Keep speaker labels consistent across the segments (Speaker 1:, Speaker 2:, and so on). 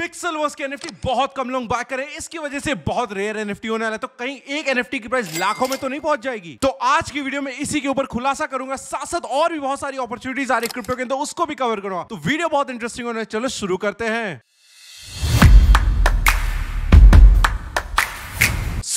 Speaker 1: pixel verse के NFT बहुत कम लोग बाय करें इसकी वजह से बहुत रेयर एनएफटी होने वाला है तो कहीं एक एनएफटी की प्राइस लाखों में तो नहीं पहुंच जाएगी तो आज की वीडियो में इसी के ऊपर खुलासा करूंगा साथ साथ और भी बहुत सारी अपॉर्चुनिटीज आ रही क्रिप्टो के अंदर उसको भी कवर करूंगा तो वीडियो बहुत इंटरेस्टिंग होने चलो शुरू करते हैं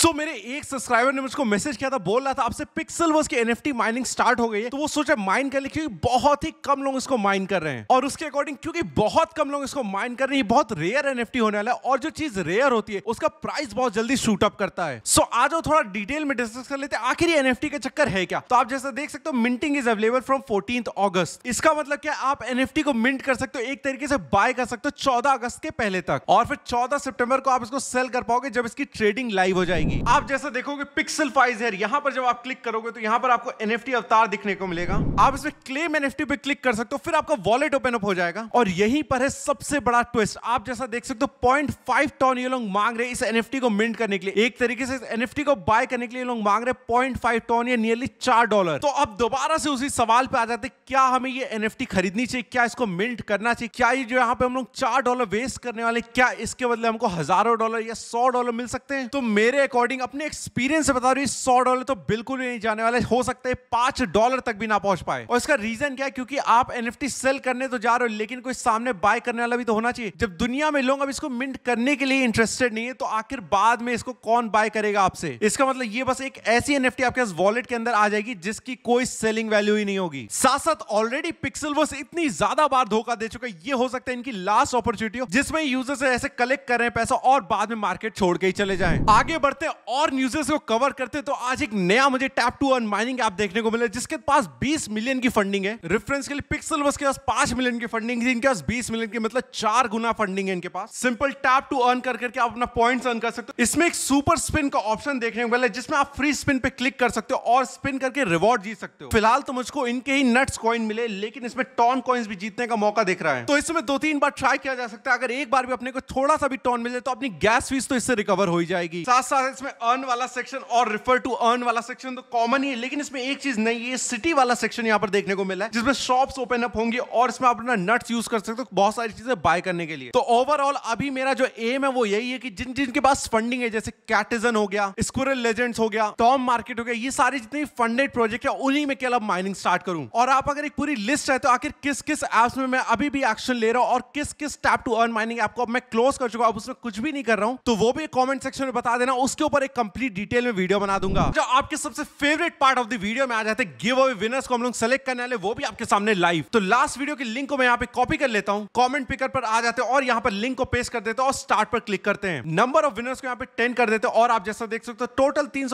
Speaker 1: सो so, मेरे एक सब्सक्राइबर ने मुझको मैसेज किया था बोल रहा था आपसे पिक्सल वर्स की एनएफटी माइनिंग स्टार्ट हो गई है तो वो सोचा माइन कर ले क्योंकि बहुत ही कम लोग इसको माइन कर रहे हैं और उसके अकॉर्डिंग क्योंकि बहुत कम लोग इसको माइन कर रहे हैं बहुत रेयर एनएफटी होने वाला है और जो चीज रेयर होती है उसका प्राइस बहुत जल्दी शूट अप करता है सो so, आज वो थोड़ा डिटेल में डिस्कस कर लेते हैं आखिर ये एनएफटी का चक्कर है क्या तो आप जैसे देख सकते हो minting is available from fourteen August इसका मतलब क्या आप एनएफटी को मिंट कर सकते हो एक तरीके से बाय कर सकते हो चौदह अगस्त के पहले तक और फिर चौदह सेप्टेम्बर को आप इसको सेल कर पाओगे जब इसकी ट्रेडिंग लाइव हो जाएगी मिलेंगी आप जैसा देखोगे पिक्सल फाइज है यहाँ पर जब आप क्लिक करोगे तो यहाँ पर आपको एनएफटी अवतार दिखने को मिलेगा आप इसमें क्लेम एनएफटी पे क्लिक कर सकते हो फिर आपका वॉलेट ओपन अप हो जाएगा और यहीं पर है सबसे बड़ा ट्विस्ट आप जैसा देख सकते हो पॉइंट फाइव टॉन ये लोग मांग रहे इस एनएफटी को मिंट करने के लिए एक तरीके से एनएफटी को बाय करने के लिए लोग मांग रहे पॉइंट फाइव टॉन या नियरली चार डॉलर तो अब दोबारा से उसी सवाल पे आ जाते क्या हमें ये एन खरीदनी चाहिए क्या इसको मिंट करना चाहिए क्या ये जो यहाँ पे हम लोग चार डॉलर वेस्ट करने वाले क्या इसके बदले हमको हजारों डॉलर या सौ डॉलर मिल सकते हैं तो मेरे अकॉर्डिंग अकॉर्डिंग अपने एक्सपीरियंस से बता रही सौ डॉलर तो बिल्कुल ही नहीं जाने वाले हो सकते हैं पांच डॉलर तक भी ना पहुंच पाए और इसका रीजन क्या है क्योंकि आप एन सेल करने तो जा रहे हो लेकिन कोई सामने बाय करने वाला भी तो होना चाहिए जब दुनिया में लोग अब इसको मिंट करने के लिए इंटरेस्टेड नहीं है तो आखिर बाद में इसको कौन बाय करेगा आपसे इसका मतलब ये बस एक ऐसी एन आपके पास वॉलेट के अंदर आ जाएगी जिसकी कोई सेलिंग वैल्यू ही नहीं होगी साथ साथ ऑलरेडी पिक्सल वर्स इतनी ज्यादा बार धोखा दे चुका ये हो सकता है इनकी लास्ट अपॉर्चुनिटी हो जिसमें यूजर्स ऐसे कलेक्ट कर रहे हैं पैसा और बाद में मार्केट छोड़ के ही चले जाए आगे बढ़ते और न्यूजेस को कवर करते तो आज एक नया मुझे tap to earn mining app देखने को मिला जिसके पास 20 मिलियन की फंडिंग है रेफरेंस के लिए पिक्सल के पास पांच मिलियन की फंडिंग इनके पास बीस मिलियन की मतलब चार गुना फंडिंग है इनके पास सिंपल टैप टू अर्न कर करके आप अपना पॉइंट अर्न कर सकते हो इसमें एक सुपर स्पिन का ऑप्शन देखने को मिला जिसमें आप फ्री स्पिन पे क्लिक कर सकते हो और स्पिन करके रिवॉर्ड जीत सकते हो फिलहाल तो मुझको इनके ही नट्स कॉइन मिले लेकिन इसमें टॉन कॉइन्स भी जीतने का मौका देख रहा है तो इसमें दो तीन बार ट्राई किया जा सकता है अगर एक बार भी अपने को थोड़ा सा भी टॉन मिले तो अपनी गैस फीस तो इससे रिकवर हो जाएगी साथ साथ इसमें अर्न वाला सेक्शन और रिफर टू अर्न वाला सेक्शन तो कॉमन ही है लेकिन इसमें एक चीज नहीं है सिटी वाला सेक्शन यहाँ पर देखने को मिला है जिसमें शॉप्स ओपन अप होंगी और इसमें आप अपना नट्स यूज कर सकते हो बहुत सारी चीजें बाय करने के लिए तो ओवरऑल अभी मेरा जो एम है वो यही है कि जिन जिनके पास फंडिंग है जैसे कैटिजन हो गया स्कूरल लेजेंड्स हो गया टॉम मार्केट हो गया ये सारे जितने फंडेड प्रोजेक्ट है उन्हीं में क्या माइनिंग स्टार्ट करूं और आप अगर एक पूरी लिस्ट है तो आखिर किस किस एप्स में मैं अभी भी एक्शन ले रहा हूं और किस किस tap to earn mining app को मैं क्लोज कर चुका हूं उसमें कुछ भी नहीं कर रहा हूं तो वो भी कॉमेंट सेक्शन में बता देना उसके उसके ऊपर एक कंप्लीट डिटेल में वीडियो बना दूंगा जो आपके सबसे favourite part of the video में आ जाते गिव अवे विनर्स को हम लोग सेलेक्ट करने वाले वो भी आपके सामने लाइव तो लास्ट वीडियो के लिंक को मैं यहाँ पे कॉपी कर लेता हूँ कॉमेंट पिकर पर आ जाते और यहाँ पर लिंक को पेस्ट कर देते और स्टार्ट पर क्लिक करते हैं नंबर ऑफ विनर्स को यहाँ पे टेन कर देते और आप जैसा देख सकते हो टोटल तीन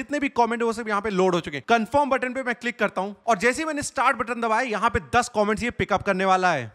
Speaker 1: जितने भी कॉमेंट है वो सब यहाँ पे लोड हो चुके कंफर्म बटन पे मैं क्लिक करता हूँ और जैसे मैंने स्टार्ट बटन दबाया यहाँ पे दस कॉमेंट्स ये पिकअप करने वाला है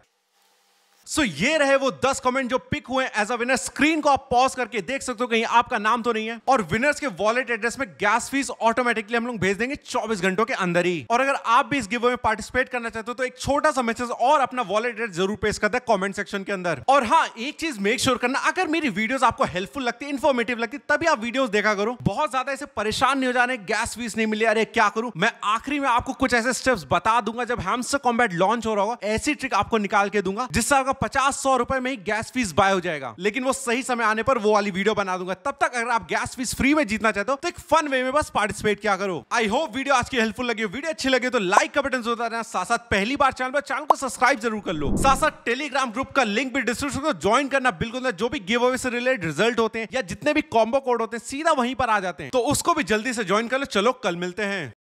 Speaker 1: सो ये रहे वो दस कमेंट जो पिक हुए एज अ विनर स्क्रीन को आप पॉज करके देख सकते हो कहीं आपका नाम तो नहीं है और विनर्स के वॉलेट एड्रेस में गैस फीस ऑटोमेटिकली हम लोग भेज देंगे 24 घंटों के अंदर ही और अगर आप भी इस गिव में पार्टिसिपेट करना चाहते हो तो एक छोटा सा मैसेज और अपना वॉलेट एड्रेस जरूर पेश करते हैं कॉमेंट सेक्शन के अंदर और हाँ एक चीज मेक श्योर करना अगर मेरी वीडियो आपको हेल्पफुल लगती है इन्फॉर्मेटिव लगती तभी आप वीडियो देखा करो बहुत ज्यादा ऐसे परेशान नहीं हो जाने गैस फीस नहीं मिली अरे क्या करूं मैं आखिरी में आपको कुछ ऐसे स्टेप्स बता दूंगा जब हेम्स कॉम्बैट लॉन्च हो रहा होगा ऐसी ट्रिक आपको निकाल के दूंगा जिससे आपका पचास सौ रुपए में ही गैस फीस बाय हो जाएगा लेकिन वो सही समय आने पर वो वाली वीडियो बना दूंगा तब तक अगर आप गैस फीस फ्री में जीतना चाहते हो तो एक फन वे में बस पार्टिसिपेट क्या करो आई होप वीडियो आज की हेल्पफुल लगी वीडियो अच्छी लगे तो लाइक का बटन जरूर देना साथ साथ पहली बार चैनल पर चैनल को सब्सक्राइब जरूर कर लो साथ साथ टेलीग्राम ग्रुप का लिंक भी डिस्क्रिप्शन में ज्वाइन करना बिल्कुल जो भी गिव अवे से रिलेटेड रिजल्ट होते हैं या जितने भी कॉम्बो कोड होते हैं सीधा वहीं पर आ जाते हैं तो उसको भी जल्दी से ज्वाइन कर लो चलो कल मिलते हैं